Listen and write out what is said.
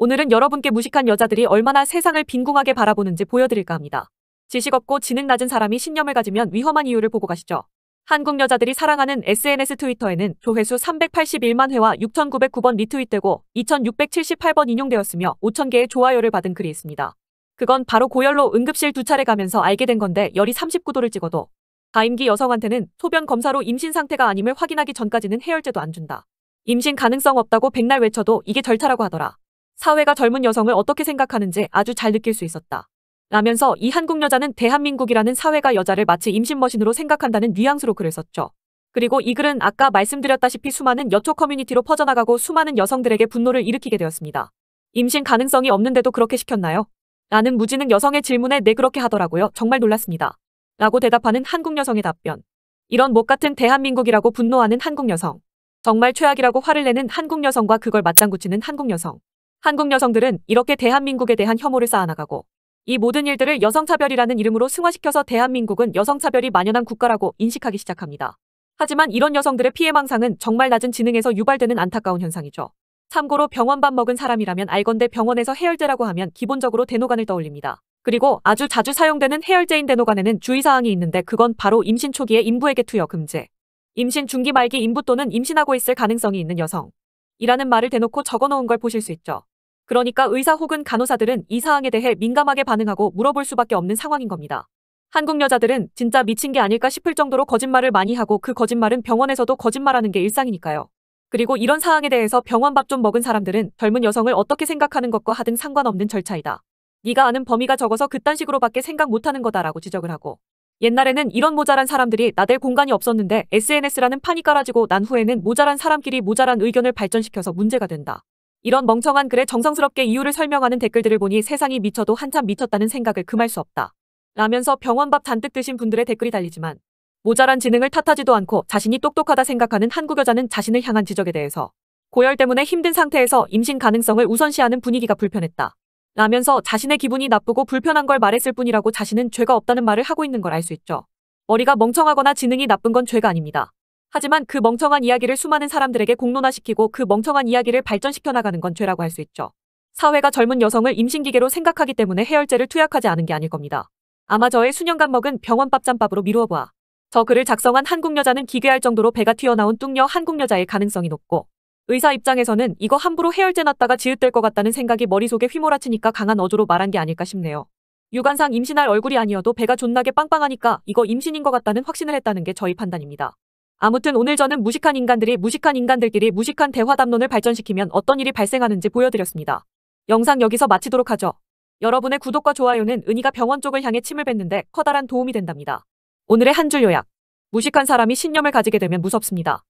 오늘은 여러분께 무식한 여자들이 얼마나 세상을 빈궁하게 바라보는지 보여드릴까 합니다. 지식 없고 지능 낮은 사람이 신념을 가지면 위험한 이유를 보고 가시죠. 한국 여자들이 사랑하는 SNS 트위터에는 조회수 381만 회와 6,909번 리트윗되고 2,678번 인용되었으며 5,000개의 좋아요를 받은 글이 있습니다. 그건 바로 고열로 응급실 두 차례 가면서 알게 된 건데 열이 39도를 찍어도 가임기 여성한테는 소변 검사로 임신 상태가 아님을 확인하기 전까지는 해열제도 안 준다. 임신 가능성 없다고 백날 외쳐도 이게 절차라고 하더라. 사회가 젊은 여성을 어떻게 생각하는지 아주 잘 느낄 수 있었다. 라면서 이 한국 여자는 대한민국이라는 사회가 여자를 마치 임신머신으로 생각한다는 뉘앙스로 글을 썼죠. 그리고 이 글은 아까 말씀드렸다시피 수많은 여초 커뮤니티로 퍼져나가고 수많은 여성들에게 분노를 일으키게 되었습니다. 임신 가능성이 없는데도 그렇게 시켰나요? 라는 무지는 여성의 질문에 네, 그렇게 하더라고요. 정말 놀랐습니다. 라고 대답하는 한국 여성의 답변. 이런 못 같은 대한민국이라고 분노하는 한국 여성. 정말 최악이라고 화를 내는 한국 여성과 그걸 맞장구치는 한국 여성. 한국 여성들은 이렇게 대한민국에 대한 혐오를 쌓아나가고 이 모든 일들을 여성차별이라는 이름으로 승화시켜서 대한민국은 여성차별이 만연한 국가라고 인식하기 시작합니다. 하지만 이런 여성들의 피해망상은 정말 낮은 지능에서 유발되는 안타까운 현상이죠. 참고로 병원밥 먹은 사람이라면 알건데 병원에서 해열제라고 하면 기본적으로 대노간을 떠올립니다. 그리고 아주 자주 사용되는 해열제인 대노간에는 주의사항이 있는데 그건 바로 임신 초기에 임부에게 투여 금지. 임신 중기 말기 임부 또는 임신하고 있을 가능성이 있는 여성, 이라는 말을 대놓고 적어놓은 걸 보실 수 있죠. 그러니까 의사 혹은 간호사들은 이 사항에 대해 민감하게 반응하고 물어볼 수밖에 없는 상황인 겁니다. 한국 여자들은 진짜 미친 게 아닐까 싶을 정도로 거짓말을 많이 하고 그 거짓말은 병원에서도 거짓말하는 게 일상이니까요. 그리고 이런 사항에 대해서 병원 밥 좀 먹은 사람들은 젊은 여성을 어떻게 생각하는 것과 하등 상관없는 절차이다. 네가 아는 범위가 적어서 그딴 식으로밖에 생각 못하는 거다라고 지적을 하고 옛날에는 이런 모자란 사람들이 나댈 공간이 없었는데 SNS라는 판이 깔아지고 난 후에는 모자란 사람끼리 모자란 의견을 발전시켜서 문제가 된다. 이런 멍청한 글에 정성스럽게 이유를 설명하는 댓글들을 보니 세상이 미쳐도 한참 미쳤다는 생각을 금할 수 없다. 라면서 병원밥 잔뜩 드신 분들의 댓글이 달리지만 모자란 지능을 탓하지도 않고 자신이 똑똑하다 생각하는 한국 여자는 자신을 향한 지적에 대해서 고열 때문에 힘든 상태에서 임신 가능성을 우선시하는 분위기가 불편했다. 라면서 자신의 기분이 나쁘고 불편한 걸 말했을 뿐이라고 자신은 죄가 없다는 말을 하고 있는 걸 알 수 있죠. 머리가 멍청하거나 지능이 나쁜 건 죄가 아닙니다. 하지만 그 멍청한 이야기를 수많은 사람들에게 공론화시키고 그 멍청한 이야기를 발전시켜 나가는 건 죄라고 할 수 있죠. 사회가 젊은 여성을 임신기계로 생각하기 때문에 해열제를 투약하지 않은 게 아닐 겁니다. 아마 저의 수년간 먹은 병원밥 잔밥으로 미루어 봐. 저 글을 작성한 한국 여자는 기괴할 정도로 배가 튀어나온 뚱녀 한국 여자일 가능성이 높고 의사 입장에서는 이거 함부로 해열제 놨다가 지읒될 것 같다는 생각이 머릿속에 휘몰아치니까 강한 어조로 말한 게 아닐까 싶네요. 육안상 임신할 얼굴이 아니어도 배가 존나게 빵빵하니까 이거 임신인 것 같다는 확신을 했다는 게 저희 판단입니다. 아무튼 오늘 저는 무식한 인간들이 무식한 인간들끼리 무식한 대화 담론을 발전시키면 어떤 일이 발생하는지 보여드렸습니다. 영상 여기서 마치도록 하죠. 여러분의 구독과 좋아요는 은희가 병원 쪽을 향해 침을 뱉는데 커다란 도움이 된답니다. 오늘의 한 줄 요약. 무식한 사람이 신념을 가지게 되면 무섭습니다.